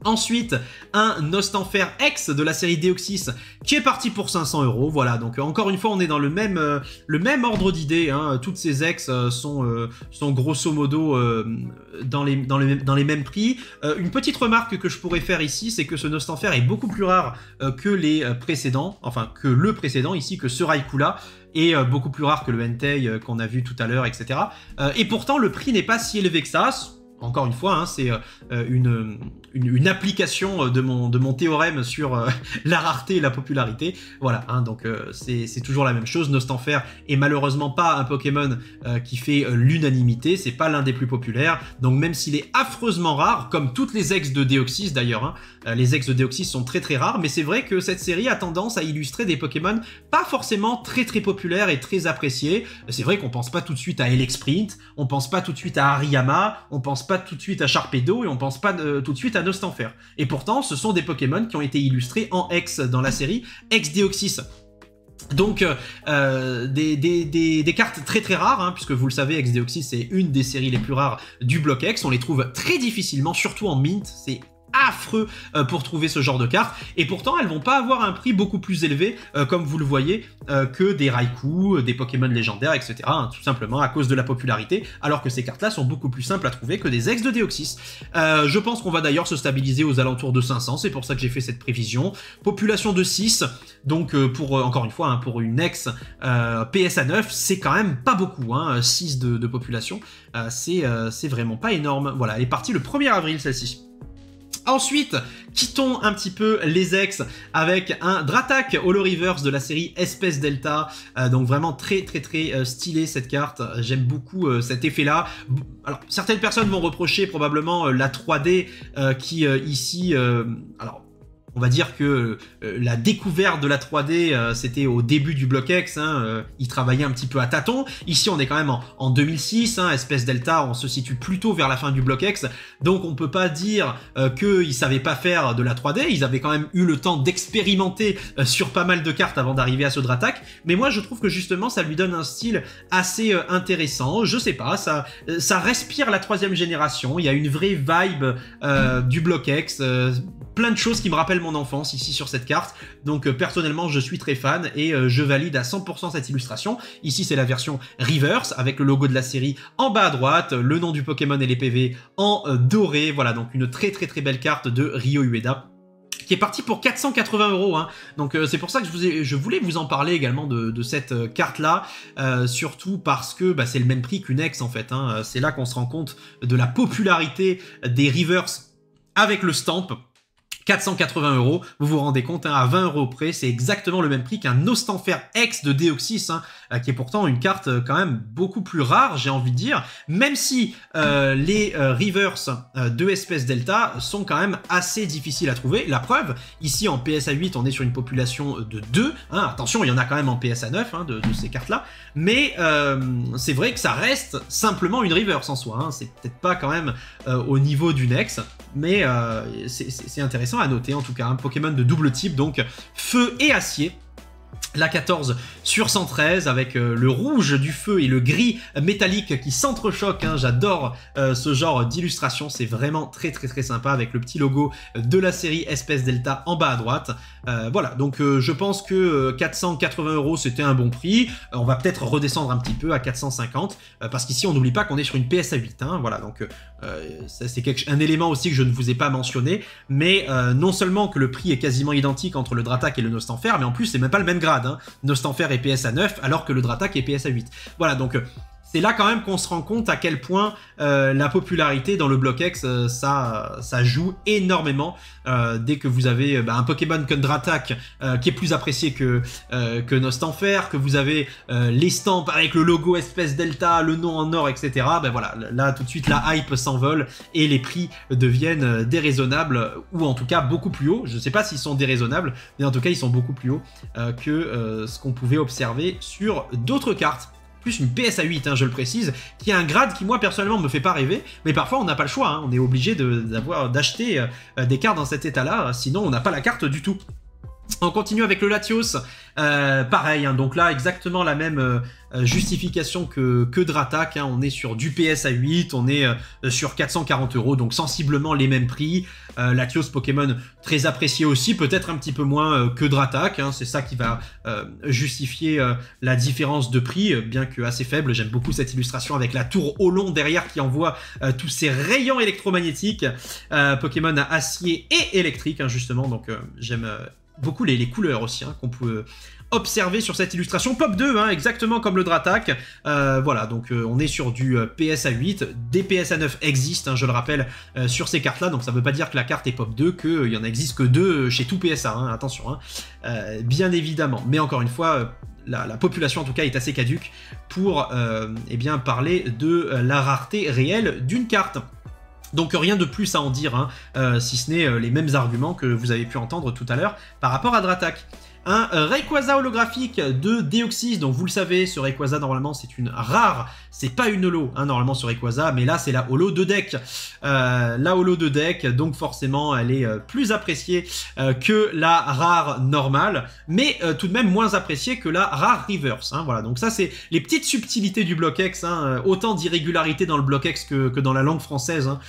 Ensuite, un Nostanfer X de la série Deoxys qui est parti pour 500 euros. Voilà, donc encore une fois, on est dans le même, euh, le même ordre d'idées. Hein. Toutes ces X euh, sont, sont grosso modo dans, les, dans, les, mêmes prix. une petite remarque que je pourrais faire ici, c'est que ce Nostanfer est beaucoup plus rare que les précédents, enfin que le précédent ici, que ce Raikou-là et euh, beaucoup plus rare que le hentai euh, qu'on a vu tout à l'heure, etc. Euh, et pourtant, le prix n'est pas si élevé que ça encore une fois, hein, c'est euh, une, application euh, de mon, théorème sur euh, la rareté et la popularité. Voilà, hein, donc c'est toujours la même chose. Nostanfer est malheureusement pas un Pokémon qui fait l'unanimité, c'est pas l'un des plus populaires. Donc même s'il est affreusement rare, comme toutes les ex de Deoxys d'ailleurs, hein, les ex de Deoxys sont très très rares, mais c'est vrai que cette série a tendance à illustrer des Pokémon pas forcément très très populaires et très appréciés. C'est vrai qu'on pense pas tout de suite à Elexprint, on pense pas tout de suite à Ariyama, on pense pas tout de suite à Sharpedo et on pense pas de, euh, tout de suite à Nostanfer. Et pourtant, ce sont des Pokémon qui ont été illustrés en X dans la série X-Deoxys. Donc euh, euh, des, cartes très très rares, hein, puisque vous le savez, Deoxys, c'est une des séries les plus rares du bloc X, on les trouve très difficilement, surtout en mint, c'est affreux euh, pour trouver ce genre de cartes. Et pourtant, elles vont pas avoir un prix beaucoup plus élevé, euh, comme vous le voyez, euh, que des Raikou, des Pokémon légendaires, etc. Hein, tout simplement à cause de la popularité, alors que ces cartes-là sont beaucoup plus simples à trouver que des ex de Deoxys. je pense qu'on va d'ailleurs se stabiliser aux alentours de 500, c'est pour ça que j'ai fait cette prévision. Population de 6, donc pour, encore une fois, hein, pour une ex PSA 9, c'est quand même pas beaucoup, 6 hein, de, population, c'est vraiment pas énorme. Voilà, elle est partie le 1er avril celle-ci. Ensuite, quittons un petit peu les ex avec un Dratak Holo Reverse de la série Espèce Delta. Euh, donc vraiment très très très euh, stylé cette carte. J'aime beaucoup euh, cet effet là. Alors certaines personnes vont reprocher probablement la 3D qui ici... alors on va dire que euh, la découverte de la 3D, euh, c'était au début du bloc X. Hein, euh, il travaillait un petit peu à tâtons. Ici, on est quand même en, 2006. Hein, espèce Delta, on se situe plutôt vers la fin du bloc X. Donc, on peut pas dire qu'ils savaient pas faire de la 3D. Ils avaient quand même eu le temps d'expérimenter sur pas mal de cartes avant d'arriver à ce Mais moi, je trouve que justement, ça lui donne un style assez intéressant. Je sais pas, ça, ça respire la troisième génération. Il y a une vraie vibe du bloc X. plein de choses qui me rappellent mon enfance ici sur cette carte. Donc euh, personnellement, je suis très fan et euh, je valide à 100% cette illustration. Ici, c'est la version reverse avec le logo de la série en bas à droite, euh, le nom du Pokémon et les PV en doré. Voilà, donc une très très très belle carte de Rio Ueda qui est partie pour 480 euros. Hein. Donc c'est pour ça que je, vous ai, je voulais vous en parler également de, cette carte-là, surtout parce que bah, c'est le même prix qu'une ex en fait. Hein. C'est là qu'on se rend compte de la popularité des rivers avec le stamp. 480 euros, vous vous rendez compte, hein, à 20 euros près, c'est exactement le même prix qu'un Ostenfer X de Deoxys, hein, euh, qui est pourtant une carte euh, quand même beaucoup plus rare, j'ai envie de dire, même si euh, les rivers de espèce delta sont quand même assez difficiles à trouver. La preuve, ici en PSA 8, on est sur une population de 2. Hein. attention, il y en a quand même en PSA 9 hein, de, ces cartes-là, mais c'est vrai que ça reste simplement une reverse en soi. Hein. c'est peut-être pas quand même au niveau du Nex, mais c'est intéressant à noter en tout cas. Un Pokémon de double type, donc feu et acier la 14 sur 113 avec euh, le rouge du feu et le gris métallique qui s'entrechoquent. Hein. J'adore euh, ce genre d'illustration, c'est vraiment très très très sympa avec le petit logo de la série Espèce Delta en bas à droite. Euh, voilà, donc je pense que 480 euros c'était un bon prix. on va peut-être redescendre un petit peu à 450 parce qu'ici on n'oublie pas qu'on est sur une PSA 8. Hein. Voilà, donc c'est un élément aussi que je ne vous ai pas mentionné. Mais non seulement que le prix est quasiment identique entre le Dratak et le Nostanfer, mais en plus c'est même pas le même grade. Hein. Nostanfer est PS à 9 alors que le Dratak est PS à 8. Voilà, donc euh, c'est là quand même qu'on se rend compte à quel point euh, la popularité dans le bloc X, euh, ça, ça joue énormément. Euh, dès que vous avez bah, un Pokémon contre Attack qui est plus apprécié que, que Nostanfer, que vous avez les avec le logo espèce delta, le nom en or, etc. Ben voilà, là tout de suite la hype s'envole et les prix deviennent déraisonnables ou en tout cas beaucoup plus hauts. Je ne sais pas s'ils sont déraisonnables, mais en tout cas ils sont beaucoup plus hauts que ce qu'on pouvait observer sur d'autres cartes plus une PS à 8, hein, je le précise, qui est un grade qui moi personnellement me fait pas rêver, mais parfois on n'a pas le choix, hein. on est obligé d'avoir d'acheter euh, des cartes dans cet état-là, sinon on n'a pas la carte du tout. On continue avec le Latios, euh, pareil, hein. donc là exactement la même, euh, euh, justification que, que hein. On est sur du PS à 8, on est euh, sur 440 euros, donc sensiblement les mêmes prix. Euh, la Latios Pokémon très apprécié aussi, peut-être un petit peu moins que Dratak. Hein. C'est ça qui va justifier la différence de prix, bien que assez faible. J'aime beaucoup cette illustration avec la tour au long derrière qui envoie tous ces rayons électromagnétiques. Pokémon acier et électrique, hein, justement, donc j'aime beaucoup les, couleurs aussi qu'on peut observer sur cette illustration. Pop 2, hein, exactement comme le Dratak. Euh, voilà, donc euh, on est sur du euh, PSA 8. Des PSA 9 existent, hein, je le rappelle, sur ces cartes-là. Donc ça ne veut pas dire que la carte est Pop 2, qu'il n'y en existe que deux chez tout PSA. Hein, attention, bien évidemment. Mais encore une fois, la, population en tout cas est assez caduque pour eh bien, parler de la rareté réelle d'une carte. Donc rien de plus à en dire, si ce n'est les mêmes arguments que vous avez pu entendre tout à l'heure par rapport à Dratak un euh, Rayquaza holographique de Deoxys. Donc vous le savez, ce Rayquaza normalement c'est une rare, c'est pas une holo hein, normalement ce Rayquaza, mais là c'est la holo de deck. Euh, la holo de deck, donc forcément elle est euh, plus appréciée que la rare normale, mais tout de même moins appréciée que la rare reverse. Hein, voilà, donc ça c'est les petites subtilités du bloc X, hein, autant d'irrégularités dans le bloc X que, que dans la langue française. Hein.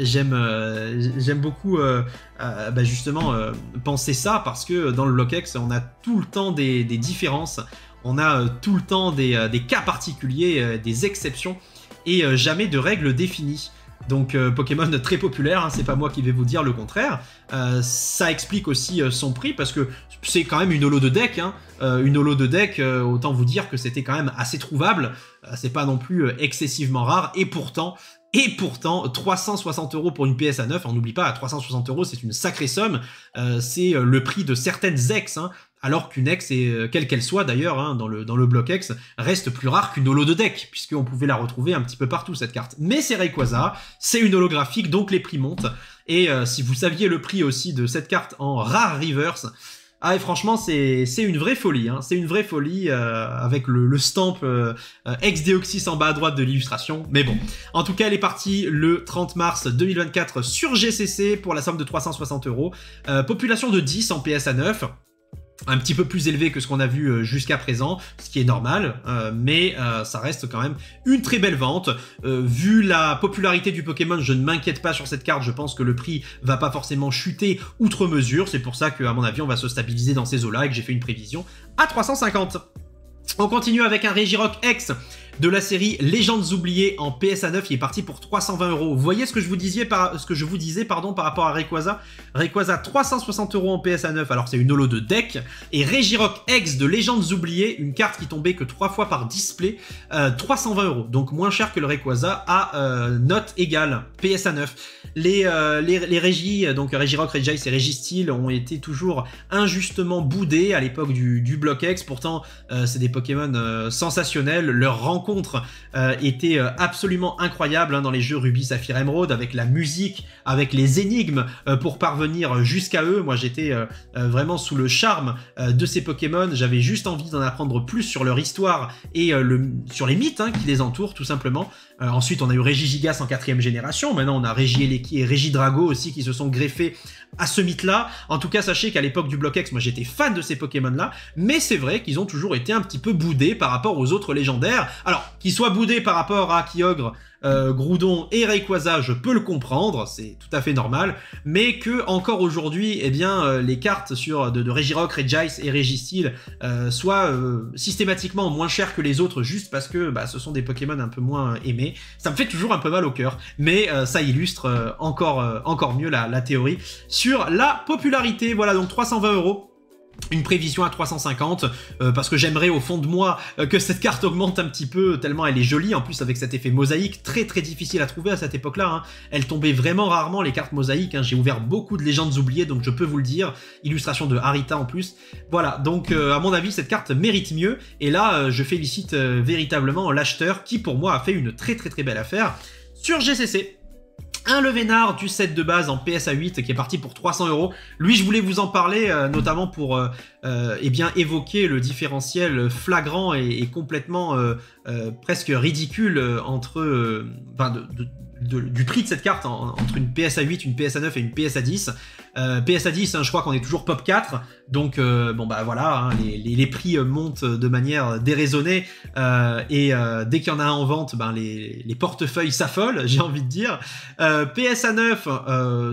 Euh, j'aime, beaucoup euh, euh, bah, justement penser ça parce que dans le Lokex on a tout le temps des, différences, on a tout le temps des, cas particuliers, des exceptions et jamais de règles définies. Donc Pokémon très populaire, hein, c'est pas moi qui vais vous dire le contraire. ça explique aussi son prix parce que c'est quand même une holo de deck. Hein. une holo de deck, autant vous dire que c'était quand même assez trouvable. c'est pas non plus excessivement rare et pourtant et pourtant, 360 euros pour une PS à 9, on n'oublie pas, à 360 euros, c'est une sacrée somme. Euh, c'est euh, le prix de certaines ex, hein. alors qu'une ex, et, euh, quelle qu'elle soit d'ailleurs, hein, dans, le, dans le bloc ex, reste plus rare qu'une holo de deck, puisqu'on pouvait la retrouver un petit peu partout cette carte. Mais c'est Rayquaza, c'est une holographique, donc les prix montent. Et si vous saviez le prix aussi de cette carte en rare reverse, ah, et franchement, c'est une vraie folie. C'est une vraie folie hein. euh, avec le, stamp euh, euh, ex-Deoxys en bas à droite de l'illustration. Mais bon, en tout cas, elle est partie le 30 mars 2024 sur GCC pour la somme de 360 euros. Population de 10 en PSA 9 un petit peu plus élevé que ce qu'on a vu euh, jusqu'à présent, ce qui est normal, euh, mais euh, ça reste quand même une très belle vente. vu la popularité du Pokémon, je ne m'inquiète pas sur cette carte, je pense que le prix va pas forcément chuter outre mesure, c'est pour ça qu'à mon avis on va se stabiliser dans ces eaux-là et que j'ai fait une prévision à 350. On continue avec un Regirock X de la série Légendes oubliées en PSA 9. Il est parti pour 320 euros. Vous voyez ce que je vous, disais par, ce que je vous disais pardon, par rapport à Requaza Requaza 360 euros en PSA 9, alors c'est une holo de deck. Et Regirock X de Légendes oubliées, une carte qui tombait que 3 fois par display, 320 euh, euros. Donc moins cher que le Requaza à euh, note égale, PSA 9. Euh, les, les, régies, donc Regirock, Regice et Registeel ont été toujours injustement boudés à l'époque du, du Block X. Pourtant, c'est des Pokémon sensationnels. Leur rang étaient euh, était euh, absolument incroyable hein, dans les jeux Ruby, Saphir, Emerald, avec la musique, avec les énigmes euh, pour parvenir jusqu'à eux. Moi, j'étais vraiment sous le charme de ces Pokémon. J'avais juste envie d'en apprendre plus sur leur histoire et sur les mythes hein, qui les entourent, tout simplement. Euh, ensuite, on a eu Régie Gigas en quatrième génération. Maintenant, on a Régie Eleki et Régidrago Drago aussi qui se sont greffés à ce mythe-là. En tout cas, sachez qu'à l'époque du Block X, moi j'étais fan de ces Pokémon-là, mais c'est vrai qu'ils ont toujours été un petit peu boudés par rapport aux autres légendaires. Alors, qu'ils soient boudés par rapport à Kyogre, euh, Groudon et Rayquaza, je peux le comprendre, c'est tout à fait normal, mais que encore aujourd'hui, eh bien, euh, les cartes sur de, de Regirock, Regice et Registeel euh, soient systématiquement moins chères que les autres juste parce que bah, ce sont des Pokémon un peu moins aimés. Ça me fait toujours un peu mal au cœur, mais ça illustre encore, encore mieux la, la théorie sur la popularité. Voilà donc 320 euros une prévision à 350 euh, parce que j'aimerais au fond de moi euh, que cette carte augmente un petit peu tellement elle est jolie en plus avec cet effet mosaïque très très difficile à trouver à cette époque là hein. elle tombait vraiment rarement les cartes mosaïques hein. j'ai ouvert beaucoup de légendes oubliées donc je peux vous le dire illustration de Harita en plus voilà donc euh, à mon avis cette carte mérite mieux et là je félicite véritablement l'acheteur qui pour moi a fait une très très très belle affaire sur GCC un Levénard du set de base en PSA 8 qui est parti pour 300 euros. Lui, je voulais vous en parler, euh, notamment pour euh, euh, eh bien, évoquer le différentiel flagrant et, complètement presque ridicule entre, du prix de cette carte entre une PSA 8, une PSA 9 et une PSA 10. Euh, PSA 10, hein, je crois qu'on est toujours pop 4. Donc, euh, bon, bah voilà, hein, les, prix euh, montent de manière déraisonnée. et dès qu'il y en a un en vente, ben, les, portefeuilles s'affolent, j'ai envie de dire. PSA 9,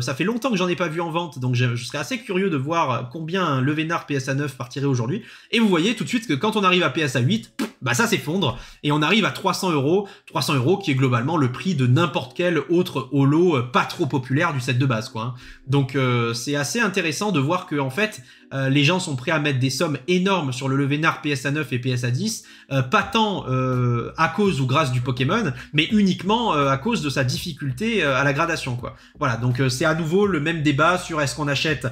ça fait longtemps que j'en ai pas vu en vente. Donc, je, serais assez curieux de voir combien le vénard PSA 9 partirait aujourd'hui. Et vous voyez tout de suite que quand on arrive à PSA 8, bah ça s'effondre et on arrive à 300 euros, 300 euros qui est globalement le prix de n'importe quel autre holo euh, pas trop populaire du set de base quoi. Hein. Donc euh, c'est assez intéressant de voir que en fait euh, les gens sont prêts à mettre des sommes énormes sur le Levenard PSA 9 et PSA 10, pas tant à cause ou grâce du Pokémon, mais uniquement à cause de sa difficulté à la gradation quoi. Voilà donc c'est à nouveau le même débat sur est-ce qu'on achète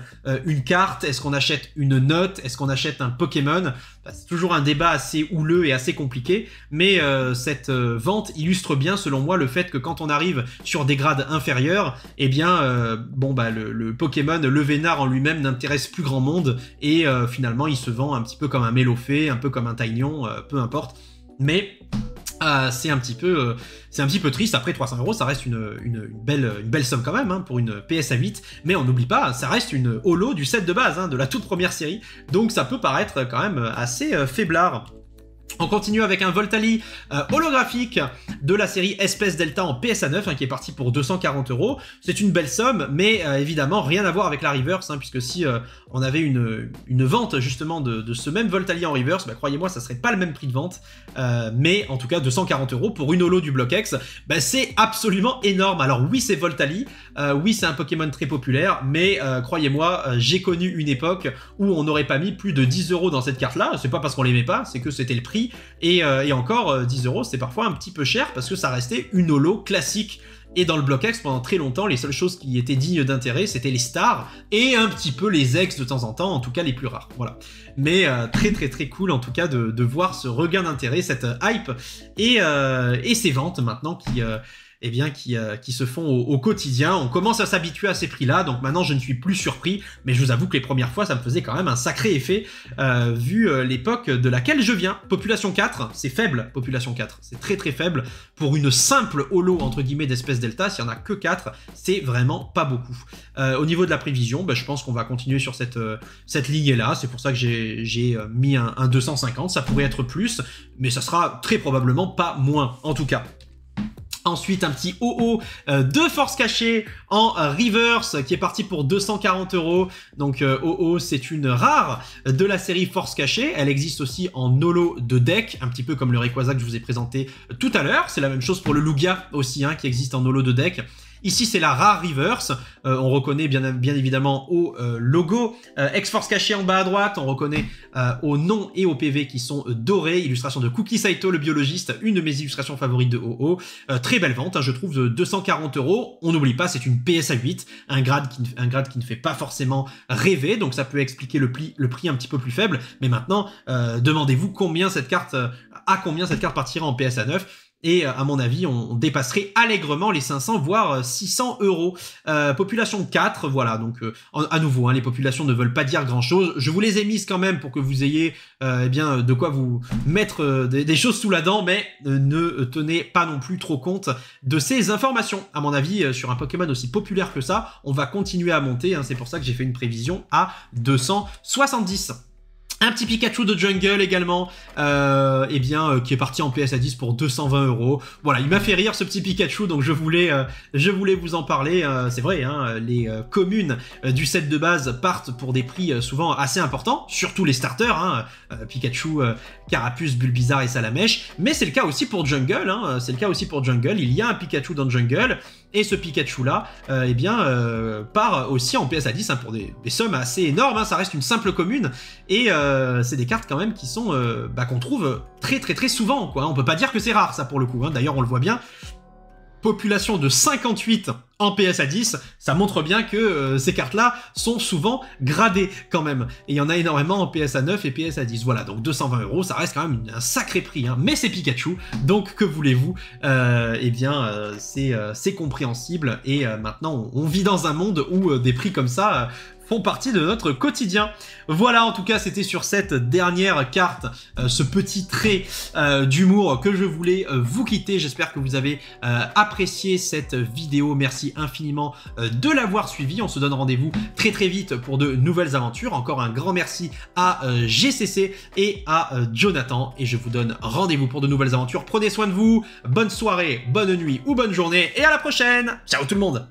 une carte, est-ce qu'on achète une note, est-ce qu'on achète un Pokémon. Bah, c'est toujours un débat assez houleux et assez compliqué, mais euh, cette euh, vente illustre bien, selon moi, le fait que quand on arrive sur des grades inférieurs, eh bien, euh, bon, bah, le, Pokémon, le Vénard en lui-même n'intéresse plus grand monde, et finalement, il se vend un petit peu comme un Mélofée, un peu comme un Taignon, peu importe. Mais c'est un petit peu, euh, c'est un petit peu triste. Après 300 euros, ça reste une, belle, une belle somme quand même hein, pour une PSA 8. Mais on n'oublie pas, ça reste une holo du set de base hein, de la toute première série. Donc ça peut paraître quand même assez euh, faiblard. On continue avec un Voltali euh, holographique de la série Espèce Delta en PSA 9 hein, qui est parti pour 240 euros. C'est une belle somme, mais euh, évidemment rien à voir avec la reverse, hein, puisque si euh, on avait une, vente justement de, ce même Voltali en reverse, bah, croyez-moi, ça serait pas le même prix de vente. mais en tout cas, 240 euros pour une holo du bloc X, bah, c'est absolument énorme. Alors oui, c'est Voltali, euh, oui, c'est un Pokémon très populaire, mais euh, croyez-moi, euh, j'ai connu une époque où on n'aurait pas mis plus de 10 euros dans cette carte-là. C'est pas parce qu'on l'aimait pas, c'est que c'était le prix. Et, encore, 10 euros, c'est parfois un petit peu cher parce que ça restait une holo classique. Et dans le bloc X, pendant très longtemps, les seules choses qui étaient dignes d'intérêt, c'était les stars et un petit peu les ex de temps en temps, en tout cas les plus rares. Voilà. Mais très très très cool en tout cas de, voir ce regain d'intérêt, cette hype et, ces ventes maintenant qui eh bien, qui, euh, qui se font au, quotidien. On commence à s'habituer à ces prix-là, donc maintenant je ne suis plus surpris, mais je vous avoue que les premières fois, ça me faisait quand même un sacré effet, euh, vu euh, l'époque de laquelle je viens. Population 4, c'est faible, population 4, c'est très très faible. Pour une simple holo, entre guillemets, d'espèce delta, s'il y en a que 4, c'est vraiment pas beaucoup. au niveau de la prévision, ben, je pense qu'on va continuer sur cette, cette lignée-là, c'est pour ça que j'ai mis un 250, ça pourrait être plus, mais ça sera très probablement pas moins, en tout cas. Ensuite, un petit OO oh oh, euh, de force cachée en euh, reverse qui est parti pour 240 euros. Donc euh, OO, oh c'est une rare de la série force cachée. Elle existe aussi en holo de deck, un petit peu comme le Rayquaza que je vous ai présenté tout à l'heure. C'est la même chose pour le Lugia aussi, hein, qui existe en holo de deck. Ici, c'est la Rare Reverse. Euh, on reconnaît bien, bien évidemment au euh, logo. Euh, force caché en bas à droite. On reconnaît euh, au nom et au PV qui sont dorés. Illustration de Cookie Saito, le biologiste. Une de mes illustrations favorites de OO. très belle vente, hein, je trouve, de 240 euros. On n'oublie pas, c'est une PSA 8. Un grade, qui, un grade qui ne fait pas forcément rêver. Donc, ça peut expliquer le, le prix un petit peu plus faible. Mais maintenant, demandez-vous combien cette carte, à combien cette carte partira en PSA 9 et euh, à mon avis on, dépasserait allègrement les 500 voire 600 euh, euros. Euh, population 4, voilà donc à nouveau hein, les populations ne veulent pas dire grand chose. Je vous les ai mises quand même pour que vous ayez eh bien de quoi vous mettre des, choses sous la dent, mais ne tenez pas non plus trop compte de ces informations. À mon avis sur un Pokémon aussi populaire que ça, on va continuer à monter. Hein. C'est pour ça que j'ai fait une prévision à 270. Un petit Pikachu de Jungle également, euh, eh bien, euh, qui est parti en PSA 10 pour 220 euros. Voilà, il m'a fait rire ce petit Pikachu, donc je voulais, euh, je voulais vous en parler. Euh, c'est vrai, hein, les communes du set de base partent pour des prix souvent assez importants, surtout les starters, hein, Pikachu, Carapuce, Bulbizarre et Salamèche. Mais c'est le cas aussi pour Jungle. Hein, c'est le cas aussi pour Jungle. Il y a un Pikachu dans Jungle. Et ce Pikachu-là, euh, eh bien, euh, part aussi en PSA 10 hein, pour des, sommes assez énormes. Hein. ça reste une simple commune. Et euh, c'est des cartes quand même qui sont bah, qu'on trouve très très très souvent. Quoi, on peut pas dire que c'est rare, ça pour le coup. Hein. D'ailleurs, on le voit bien population de 58 en PSA à 10, ça montre bien que euh, ces cartes-là sont souvent gradées quand même. Et il y en a énormément en PSA à 9 et PSA à 10. Voilà, donc 220 euros, ça reste quand même un sacré prix. Hein. Mais c'est Pikachu, donc que voulez-vous euh, Eh bien, euh, c'est compréhensible. Et maintenant, on, vit dans un monde où des prix comme ça font partie de notre quotidien. Voilà, en tout cas, c'était sur cette dernière carte, euh, ce petit trait euh, d'humour que je voulais euh, vous quitter. J'espère que vous avez apprécié cette vidéo. Merci infiniment de l'avoir suivi. On se donne rendez-vous très très vite pour de nouvelles aventures. Encore un grand merci à GCC et à Jonathan. Et je vous donne rendez-vous pour de nouvelles aventures. Prenez soin de vous. Bonne soirée, bonne nuit ou bonne journée. Et à la prochaine. Ciao tout le monde.